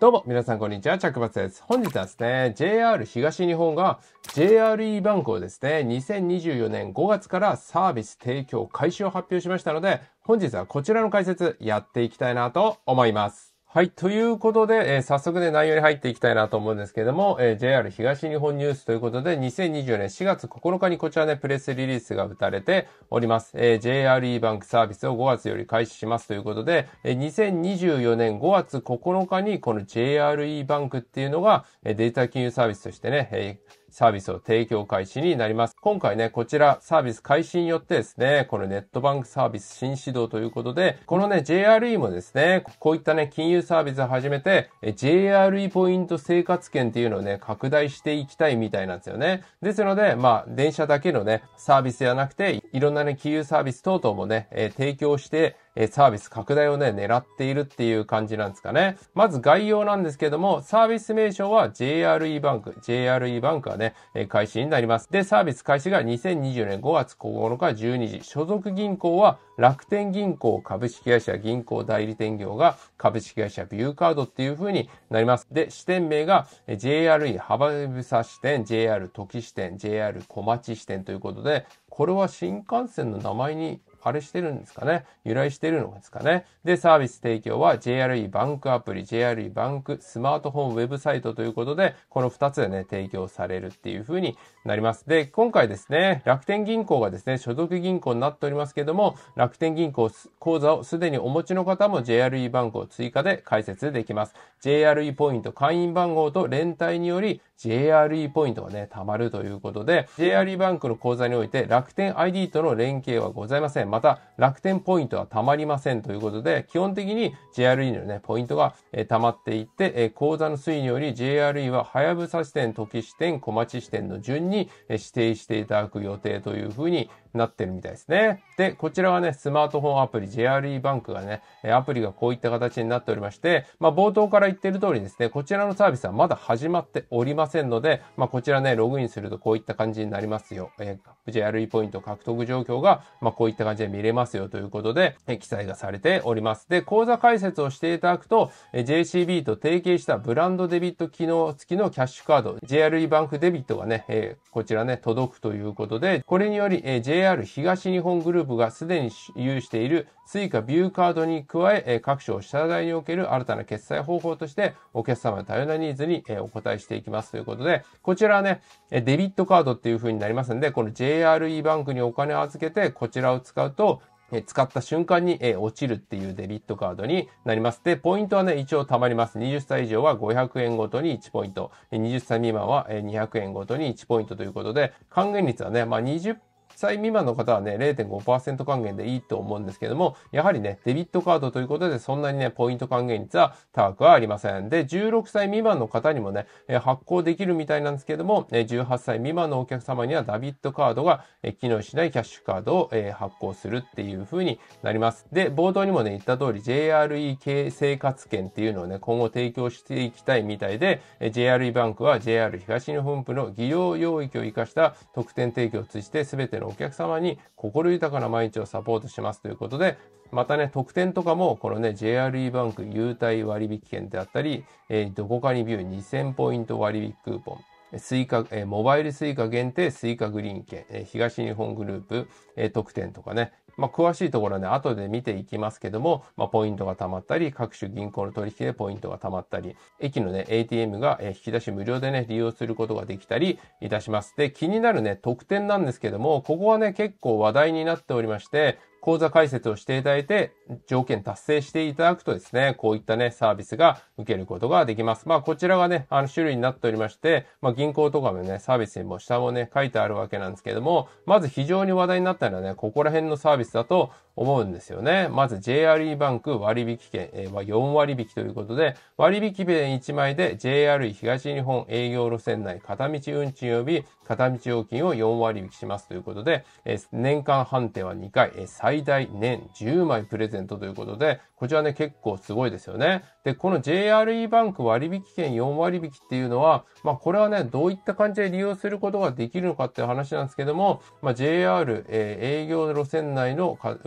どうも、皆さんこんにちは、着ツです。本日はですね、JR 東日本が JRE バンクをですね、2024年5月からサービス提供開始を発表しましたので、本日はこちらの解説やっていきたいなと思います。はい。ということで、えー、早速ね、内容に入っていきたいなと思うんですけれども、えー、JR 東日本ニュースということで、2024年4月9日にこちらね、プレスリリースが打たれております。えー、JRE バンクサービスを5月より開始しますということで、えー、2024年5月9日にこの JRE バンクっていうのが、えー、データ金融サービスとしてね、えーサービスを提供開始になります。今回ね、こちらサービス開始によってですね、このネットバンクサービス新指導ということで、このね、JRE もですね、こういったね、金融サービスを始めて、JRE ポイント生活圏っていうのをね、拡大していきたいみたいなんですよね。ですので、まあ、電車だけのね、サービスではなくて、いろんなね、金融サービス等々もね、えー、提供して、えサービス拡大をね、狙っているっていう感じなんですかね。まず概要なんですけども、サービス名称は JRE バンク。JRE バンクはね、え開始になります。で、サービス開始が2020年5月9日12時。所属銀行は楽天銀行株式会社銀行代理店業が株式会社ビューカードっていう風になります。で、支店名が JRE 幅房支店、JR 時支店、JR 小町支店ということで、これは新幹線の名前にあれしてるんですかね。由来してるのですかね。で、サービス提供は JRE バンクアプリ、JRE バンクスマートフォンウェブサイトということで、この2つでね、提供されるっていう風になります。で、今回ですね、楽天銀行がですね、所属銀行になっておりますけども、楽天銀行口座をすでにお持ちの方も JRE バンクを追加で開設できます。JRE ポイント会員番号と連帯により、JRE ポイントがね、貯まるということで、JRE バンクの口座において楽天 ID との連携はございません。また、楽天ポイントは貯まりませんということで、基本的に JRE のね、ポイントが、えー、貯まっていって、えー、口座の推移により JRE は、はやぶさ支店、時支店、小町支店の順に、えー、指定していただく予定というふうになってるみたいですね。で、こちらはね、スマートフォンアプリ JRE バンクがね、アプリがこういった形になっておりまして、まあ冒頭から言ってる通りですね、こちらのサービスはまだ始まっておりませんので、まあこちらね、ログインするとこういった感じになりますよ。えー、JRE ポイント獲得状況が、まあこういった感じで見れますよということで、えー、記載がされております。で、口座開設をしていただくと、えー、JCB と提携したブランドデビット機能付きのキャッシュカード、JRE バンクデビットがね、えー、こちらね、届くということで、これにより、えー、JRE JR 東日本グループがすでに有している Suica ビューカードに加え、各種支払いにおける新たな決済方法として、お客様の多様なニーズにお答えしていきますということで、こちらはね、デビットカードっていう風になりますんで、この JRE バンクにお金を預けて、こちらを使うと、使った瞬間に落ちるっていうデビットカードになります。で、ポイントはね、一応貯まります。20歳以上は500円ごとに1ポイント、20歳未満は200円ごとに1ポイントということで、還元率はね、まあ20%、歳未満の方はね、0.5%還元でいいと思うんですけども、やはりね、デビットカードということで、そんなにね、ポイント還元率は高くはありません。で、16歳未満の方にもね、発行できるみたいなんですけども、18歳未満のお客様にはデビットカードが機能しないキャッシュカードを発行するっていう風になります。で、冒頭にもね、言った通り、JRE 生活券っていうのをね、今後提供していきたいみたいで、JRE バンクは JR 東日本部の技量領域を生かした特典提供を通じて、すべてのお客様に心豊かな毎日をサポートしますということで、またね、特典とかも、このね、JRE バンク優待割引券であったり、えー、どこかにビュー2000ポイント割引クーポン、スイカ、えモバイルスイカ限定スイカグリーン券、え東日本グループ、え特典とかね、まあ、詳しいところはね、後で見ていきますけども、まあ、ポイントが貯まったり、各種銀行の取引でポイントが貯まったり、駅のね、ATM が引き出し無料でね、利用することができたりいたします。で、気になるね、特典なんですけども、ここはね、結構話題になっておりまして、口座解説をしていただいて、条件達成していただくとですね、こういったね、サービスが受けることができます。まあ、こちらがね、あの、種類になっておりまして、まあ、銀行とかのね、サービスにも下もね、書いてあるわけなんですけども、まず非常に話題になったのはね、ここら辺のサービスだと、思うんですよね。まず JRE バンク割引券は4割引ということで、割引券1枚で JRE 東日本営業路線内片道運賃及び片道料金を4割引しますということで、年間判定は2回、最大年10枚プレゼントということで、こちらね、結構すごいですよね。で、この JRE バンク割引券4割引っていうのは、まあこれはね、どういった感じで利用することができるのかっていう話なんですけども、まあ JR、えー、営業路線内の片道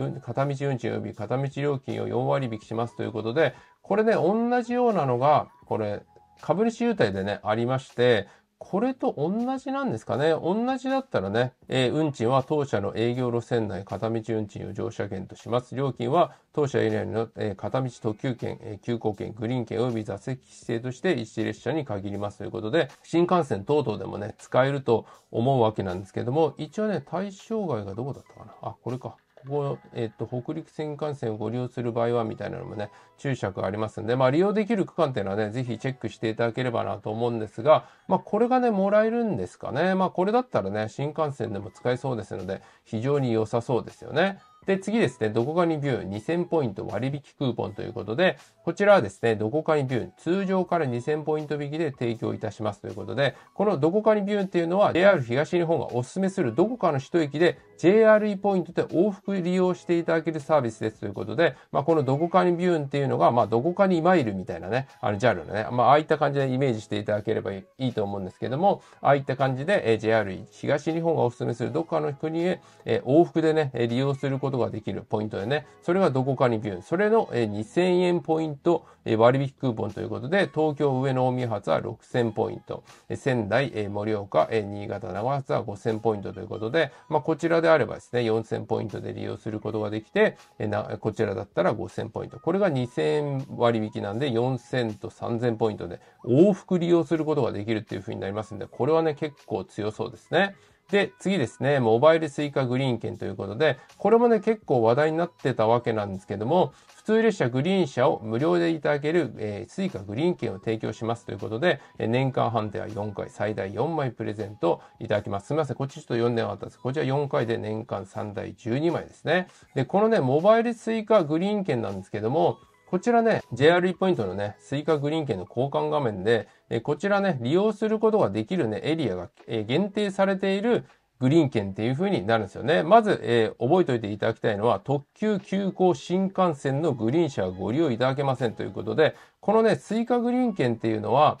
運賃及び片道料金を4割引しますということで、これね、同じようなのが、これ、株主優待でね、ありまして、これと同じなんですかね。同じだったらね、えー、運賃は当社の営業路線内片道運賃を乗車券とします。料金は当社エリアの、えー、片道特急券、えー、急行券、グリーン券及び座席指定として1列車に限りますということで、新幹線等々でもね、使えると思うわけなんですけども、一応ね、対象外がどこだったかな。あ、これか。ここ、えっと、北陸新幹線をご利用する場合はみたいなのもね、注釈ありますんで、まあ、利用できる区間っていうのはね、ぜひチェックしていただければなと思うんですが、まあ、これがね、もらえるんですかね。まあ、これだったらね、新幹線でも使えそうですので、非常に良さそうですよね。で、次ですね、どこかにビュー2000ポイント割引クーポンということで、こちらはですね、どこかにビュー通常から2000ポイント引きで提供いたしますということで、このどこかにビューっていうのは JR 東日本がお勧めするどこかの一駅で JRE ポイントで往復利用していただけるサービスですということで、まあ、このどこかにビューンっていうのが、まあ、どこかにマイルみたいなね、あの JAL のね、まあ、ああいった感じでイメージしていただければいいと思うんですけども、ああいった感じで、え JR 東日本がお勧めするどこかの国へ、え往復でね、利用することことができるポイントでね、それがどこかにビュー。それの2000円ポイント割引クーポンということで、東京上野大宮発は6000ポイント、仙台、盛岡、新潟、長松は5000ポイントということで、まあ、こちらであればですね、4000ポイントで利用することができて、こちらだったら5000ポイント。これが2000割引なんで、4000と3000ポイントで往復利用することができるっていう風になりますんで、これはね、結構強そうですね。で、次ですね、モバイルスイカグリーン券ということで、これもね、結構話題になってたわけなんですけども、普通列車グリーン車を無料でいただける、えー、s グリーン券を提供しますということで、えー、年間判定は4回、最大4枚プレゼントいただきます。すみません、こっちちょっと4年でったです。こちら4回で年間3台12枚ですね。で、このね、モバイルスイカグリーン券なんですけども、こちらね、JRE ポイントのね、スイカグリーン券の交換画面で、えこちらね、利用することができるね、エリアが、え限定されているグリーン券っていう風になるんですよね。まず、えー、覚えておいていただきたいのは、特急急行新幹線のグリーン車はご利用いただけませんということで、このね、スイカグリーン券っていうのは、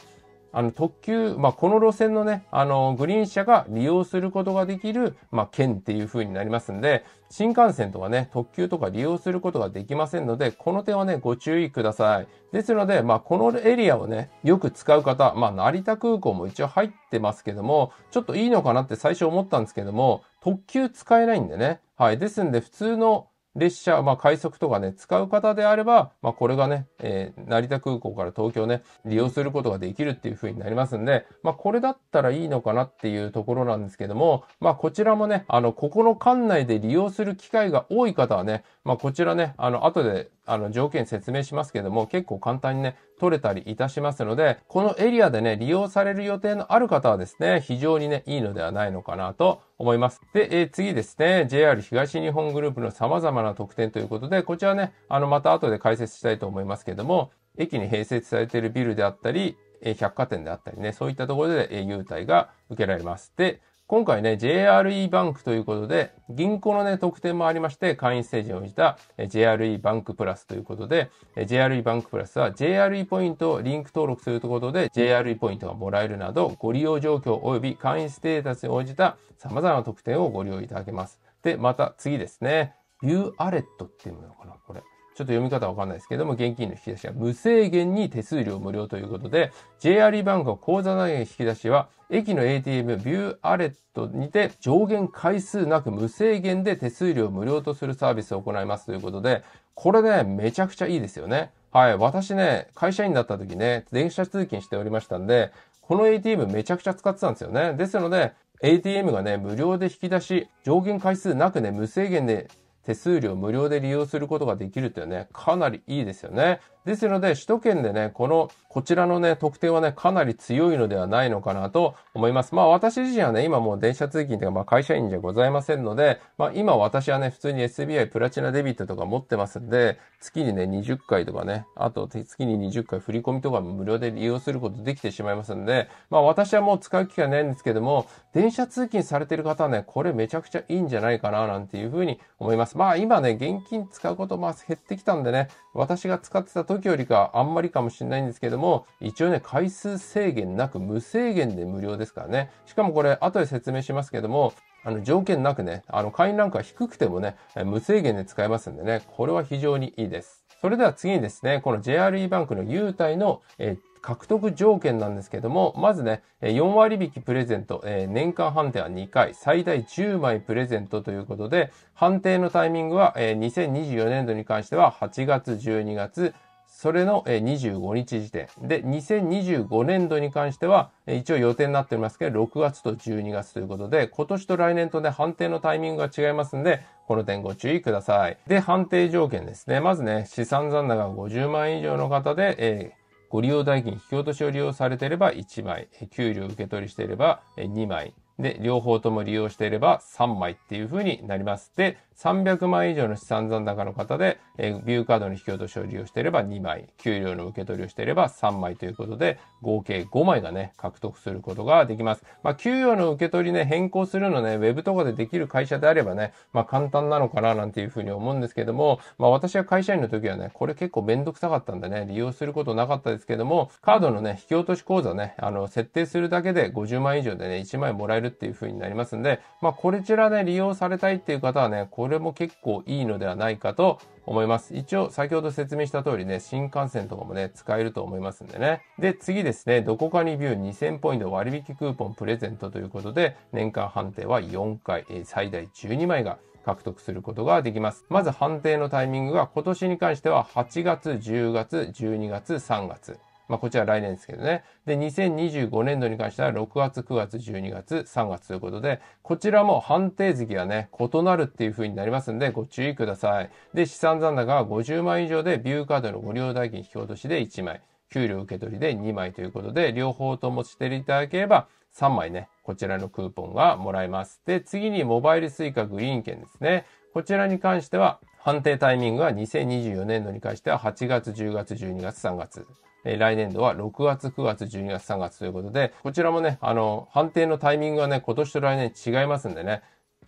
あの、特急、まあ、この路線のね、あの、グリーン車が利用することができる、まあ、県っていう風になりますんで、新幹線とかね、特急とか利用することができませんので、この点はね、ご注意ください。ですので、まあ、このエリアをね、よく使う方、まあ、成田空港も一応入ってますけども、ちょっといいのかなって最初思ったんですけども、特急使えないんでね。はい。ですんで、普通の列車、まあ、快速とかね、使う方であれば、まあ、これがね、えー、成田空港から東京ね、利用することができるっていう風になりますんで、まあ、これだったらいいのかなっていうところなんですけども、まあ、こちらもね、あの、ここの管内で利用する機会が多い方はね、まあ、こちらね、あの、後で、あの、条件説明しますけども、結構簡単にね、取れたりいたしますので、このエリアでね、利用される予定のある方はですね、非常にね、いいのではないのかなと思います。で、えー、次ですね、JR 東日本グループの様々な特典ということで、こちらね、あの、また後で解説したいと思いますけども、駅に併設されているビルであったり、百貨店であったりね、そういったところで優待が受けられます。で、今回ね、JRE バンクということで、銀行のね、特典もありまして、会員ステージに応じた JRE バンクプラスということで、JRE バンクプラスは JRE ポイントをリンク登録するということで、JRE ポイントがもらえるなど、ご利用状況及び会員ステータスに応じた様々な特典をご利用いただけます。で、また次ですね、ビューアレットっていうのかな、これ。ちょっと読み方わかんないですけども、現金の引き出しは無制限に手数料無料ということで、JR バンク口座内へ引き出しは、駅の ATM ビューアレットにて上限回数なく無制限で手数料無料とするサービスを行いますということで、これね、めちゃくちゃいいですよね。はい。私ね、会社員だった時ね、電車通勤しておりましたんで、この ATM めちゃくちゃ使ってたんですよね。ですので、ATM がね、無料で引き出し、上限回数なくね、無制限で手数料無料で利用することができるていうね、かなりいいですよね。ですので、首都圏でね、この、こちらのね、特典はね、かなり強いのではないのかなと思います。まあ私自身はね、今もう電車通勤というか、まあ会社員じゃございませんので、まあ今私はね、普通に SBI プラチナデビットとか持ってますんで、月にね、20回とかね、あと月に20回振り込みとか無料で利用することできてしまいますんで、まあ私はもう使う機会ないんですけども、電車通勤されてる方はね、これめちゃくちゃいいんじゃないかな、なんていうふうに思います。まあ今ね、現金使うこと、まあ減ってきたんでね、私が使ってた時よりかあんまりかもしれないんですけども、一応ね、回数制限なく無制限で無料ですからね。しかもこれ後で説明しますけども、あの、条件なくね、あの、会員ランクは低くてもね、無制限で使えますんでね、これは非常にいいです。それでは次にですね、この JRE バンクの優待の、え獲得条件なんですけども、まずね、4割引きプレゼント、えー、年間判定は2回、最大10枚プレゼントということで、判定のタイミングは、えー、2024年度に関しては8月、12月、それの25日時点。で、2025年度に関しては、一応予定になっておりますけど、6月と12月ということで、今年と来年とね、判定のタイミングが違いますんで、この点ご注意ください。で、判定条件ですね。まずね、資産残高が50万円以上の方で、えーご利用代金引き落としを利用されていれば1枚、給料受け取りしていれば2枚、で、両方とも利用していれば3枚っていう風になります。で、300万以上の資産残高の方で、えー、ビューカードの引き落としを利用していれば2枚、給料の受け取りをしていれば3枚ということで、合計5枚がね、獲得することができます。まあ、給与の受け取りね、変更するのね、ウェブとかでできる会社であればね、まあ、簡単なのかななんていうふうに思うんですけども、まあ、私は会社員の時はね、これ結構めんどくさかったんでね、利用することなかったですけども、カードのね、引き落とし口座ね、あの、設定するだけで50万以上でね、1枚もらえるっていうふうになりますんで、まあ、こちらね、利用されたいっていう方はね、ここれも結構いいのではないかと思います。一応、先ほど説明した通りね、新幹線とかもね、使えると思いますんでね。で、次ですね、どこかにビュー2000ポイント割引クーポンプレゼントということで、年間判定は4回、最大12枚が獲得することができます。まず判定のタイミングが今年に関しては8月、10月、12月、3月。まあ、こちら来年ですけどね。で、2025年度に関しては6月、9月、12月、3月ということで、こちらも判定月がね、異なるっていう風になりますんで、ご注意ください。で、資産残高は50万円以上で、ビューカードのご利用代金引き落としで1枚、給料受け取りで2枚ということで、両方ともしていただければ、3枚ね、こちらのクーポンがもらえます。で、次にモバイルスイカグリーン券ですね。こちらに関しては、判定タイミングは2024年度に関しては8月、10月、12月、3月。え来年度は6月、9月、12月、3月ということで、こちらもね、あの、判定のタイミングはね、今年と来年違いますんでね、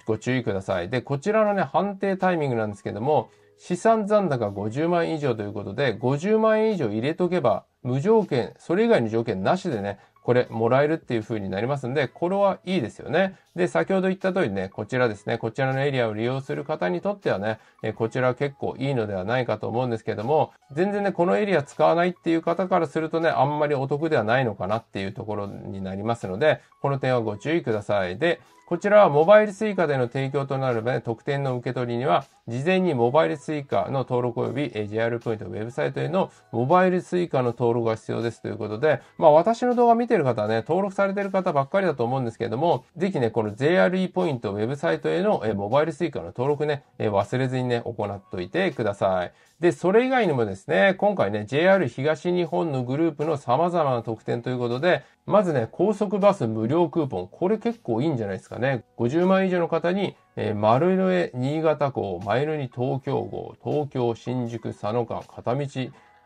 ご注意ください。で、こちらのね、判定タイミングなんですけども、資産残高50万円以上ということで、50万円以上入れとけば、無条件、それ以外の条件なしでね、これもらえるっていう風になりますんで、これはいいですよね。で、先ほど言った通りね、こちらですね、こちらのエリアを利用する方にとってはね、えこちら結構いいのではないかと思うんですけども、全然ね、このエリア使わないっていう方からするとね、あんまりお得ではないのかなっていうところになりますので、この点はご注意ください。で、こちらはモバイル suica での提供となる、ね、特典の受け取りには、事前にモバイルスイカの登録及び JR ポイントウェブサイトへのモバイルスイカの登録が必要ですということで、まあ私の動画見てる方はね、登録されてる方ばっかりだと思うんですけれども、ぜひね、この JRE ポイントウェブサイトへのモバイルスイカの登録ね、忘れずにね、行っといてください。で、それ以外にもですね、今回ね、JR 東日本のグループの様々な特典ということで、まずね、高速バス無料クーポン。これ結構いいんじゃないですかね。50万以上の方にえー、丸上新潟港、マイルに東京号、東京、新宿、佐野間、片道、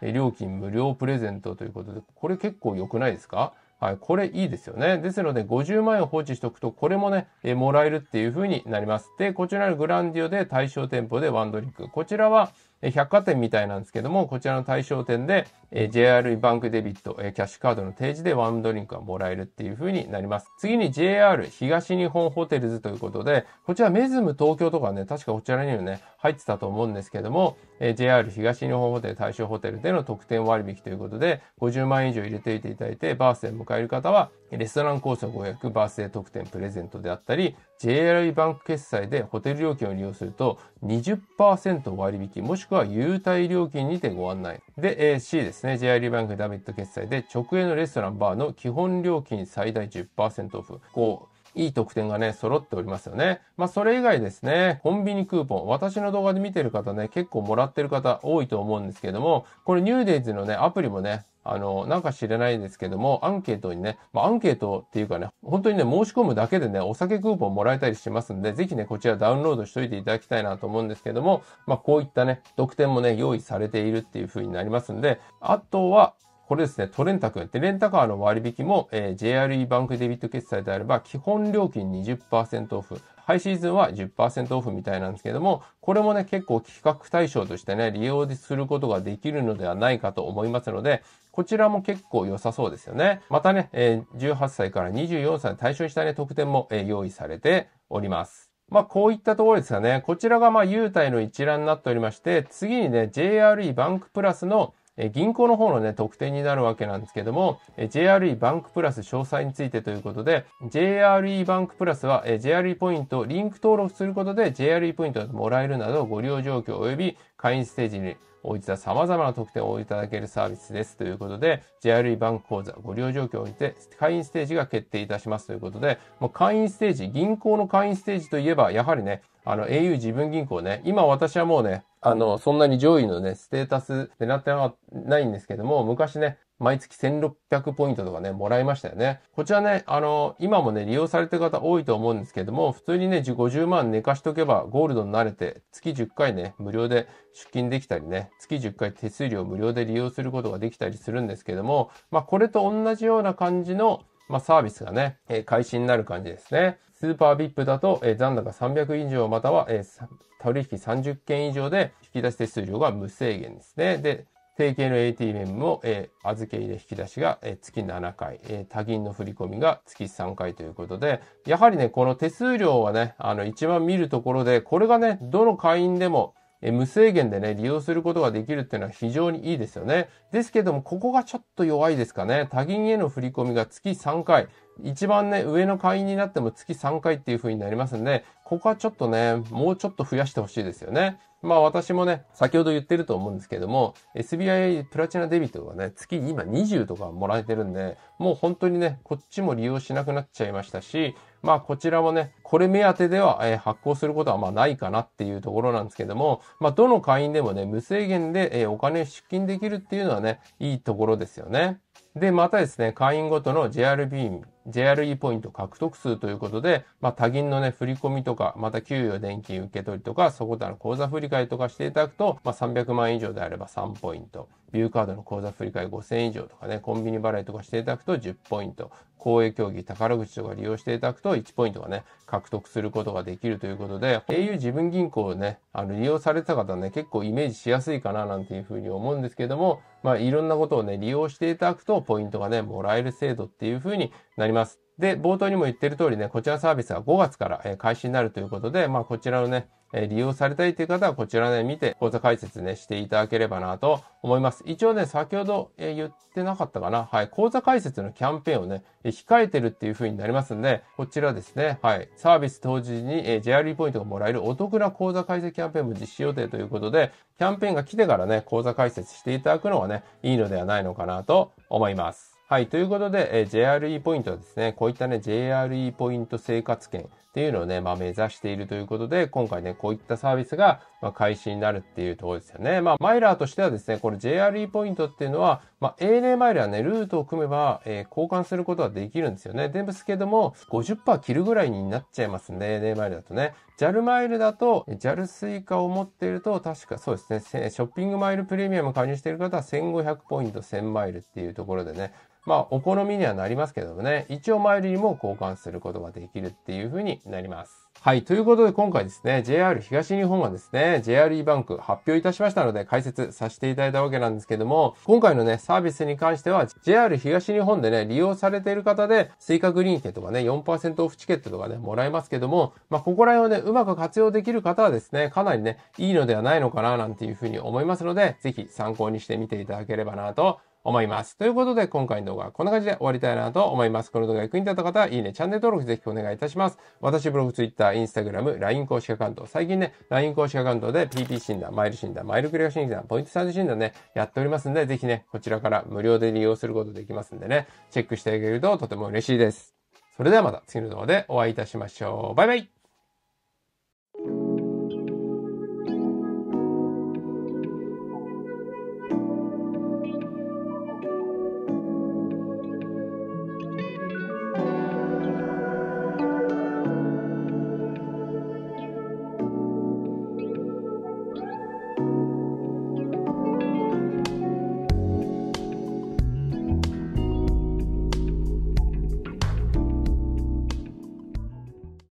え料金無料プレゼントということで、これ結構良くないですかはい、これいいですよね。ですので、50万円放置しておくと、これもね、えー、もらえるっていう風になります。で、こちらのグランディオで対象店舗でワンドリンク。こちらは、え百貨店みたいなんですけども、こちらの対象店で、えー、JRE バンクデビット、えー、キャッシュカードの提示でワンドリンクがもらえるっていう風になります。次に JR 東日本ホテルズということで、こちらメズム東京とかね、確かこちらにもね、入ってたと思うんですけども、えー、JR 東日本ホテル対象ホテルでの特典割引ということで、50万円以上入れていていただいて、バースデー迎える方は、レストランコースをご予約、バースデー特典プレゼントであったり、JRE バンク決済でホテル料金を利用すると20%割引、もしくは優待料金にてご案内。で、えー、C です。ですね。JIB バンクダビット決済で直営のレストラン、バーの基本料金最大10%オフ。こう、いい特典がね、揃っておりますよね。まあ、それ以外ですね、コンビニクーポン。私の動画で見てる方ね、結構もらってる方多いと思うんですけども、これニューデイズのね、アプリもね、あの、なんか知れないんですけども、アンケートにね、まあ、アンケートっていうかね、本当にね、申し込むだけでね、お酒クーポンもらえたりしますんで、ぜひね、こちらダウンロードしといていただきたいなと思うんですけども、まあ、こういったね、特典もね、用意されているっていう風になりますんで、あとは、これですね、トレンタクで、レンタカーの割引も、えー、JRE バンクデビット決済であれば、基本料金20%オフ。ハイシーズンは10%オフみたいなんですけども、これもね、結構企画対象としてね、利用することができるのではないかと思いますので、こちらも結構良さそうですよね。またね、え18歳から24歳対象したね、特典も、え用意されております。まあ、こういったところですかね。こちらがまあ、優待の一覧になっておりまして、次にね、JRE バンクプラスのえ銀行の方のね、特典になるわけなんですけども、え JRE バンクプラス詳細についてということで、JRE バンクプラスは、え JRE ポイント、リンク登録することで JRE ポイントがもらえるなどご利用状況及び会員ステージに応じた様々な特典をいただけるサービスです。ということで、JRE バンク口座ご利用状況にて会員ステージが決定いたしますということで、もう会員ステージ、銀行の会員ステージといえば、やはりね、あの、au 自分銀行ね、今私はもうね、あの、そんなに上位のね、ステータスてなってないんですけども、昔ね、毎月1600ポイントとかね、もらいましたよね。こちらね、あの、今もね、利用されてる方多いと思うんですけども、普通にね、50万寝かしとけばゴールドになれて、月10回ね、無料で出勤できたりね、月10回手数料無料で利用することができたりするんですけども、まあ、これと同じような感じの、まあ、サービスがね、えー、開始になる感じですね。スーパービップだと、えー、残高300以上または、えー、取引30件以上で引き出し手数料が無制限ですね。で、提携の ATM も、えー、預け入れ引き出しが、えー、月7回、えー、他銀の振り込みが月3回ということで、やはりね、この手数料はね、あの、一番見るところで、これがね、どの会員でも、え無制限でね、利用することができるっていうのは非常にいいですよね。ですけども、ここがちょっと弱いですかね。他銀への振り込みが月3回。一番ね、上の会員になっても月3回っていう風になりますんで、ここはちょっとね、もうちょっと増やしてほしいですよね。まあ私もね、先ほど言ってると思うんですけども、SBI プラチナデビットがね、月に今20とかもらえてるんで、もう本当にね、こっちも利用しなくなっちゃいましたし、まあこちらもね、これ目当てでは、え発行することはまあないかなっていうところなんですけども、まあどの会員でもね、無制限で、えお金出金できるっていうのはね、いいところですよね。で、またですね、会員ごとの JRB、JRE ポイント獲得数ということで、まあ他人のね、振り込みとか、また給与年金受け取りとか、そこ他の口座振り替とかしていただくと、まあ、300万以上であれば3ポイント。ビューカードの口座振り替え5000円以上とかね、コンビニ払いとかしていただくと10ポイント。公営競技、宝口とか利用していただくと1ポイントがね、獲得することができるということで、au 自分銀行をね、あの、利用されてた方ね、結構イメージしやすいかななんていうふうに思うんですけども、まあ、いろんなことをね、利用していただくとポイントがね、もらえる制度っていうふうになります。で、冒頭にも言ってる通りね、こちらサービスは5月から開始になるということで、まあこちらをね、利用されたいという方はこちらね、見て講座解説ね、していただければなと思います。一応ね、先ほど言ってなかったかな。はい。講座解説のキャンペーンをね、控えてるっていう風になりますんで、こちらですね、はい。サービス当時に JRE ポイントがもらえるお得な講座解説キャンペーンも実施予定ということで、キャンペーンが来てからね、講座解説していただくのがね、いいのではないのかなと思います。はい。ということで、えー、JRE ポイントはですね、こういったね、JRE ポイント生活圏っていうのをね、まあ目指しているということで、今回ね、こういったサービスが、まあ、開始になるっていうところですよね。まあ、マイラーとしてはですね、これ JRE ポイントっていうのは、まあ、ANA マイラーね、ルートを組めば、えー、交換することはできるんですよね。でですけども、50%切るぐらいになっちゃいますね、ANA マイラーとね。JAL マイルだと、JAL スイカを持っていると、確かそうですね、ショッピングマイルプレミアム加入している方は1500ポイント1000マイルっていうところでね、まあお好みにはなりますけどもね、一応マイルにも交換することができるっていうふうになります。はい。ということで、今回ですね、JR 東日本はですね、JRE バンク発表いたしましたので、解説させていただいたわけなんですけども、今回のね、サービスに関しては、JR 東日本でね、利用されている方で、追加グリーン券とかね、4%オフチケットとかね、もらえますけども、まあ、ここら辺をね、うまく活用できる方はですね、かなりね、いいのではないのかな、なんていうふうに思いますので、ぜひ参考にしてみていただければなと思います。ということで、今回の動画はこんな感じで終わりたいなと思います。この動画が役に立った方は、いいね、チャンネル登録ぜひお願いいたします。私、ブログ、ツイッター、インスタグラム、LINE 公式アカウント、最近ね、LINE 公式アカウントで PT 診断、マイル診断、マイルクリア診断、ポイントサージ診断ね、やっておりますんで、ぜひね、こちらから無料で利用することできますんでね、チェックしてあげるととても嬉しいです。それではまた次の動画でお会いいたしましょう。バイバイ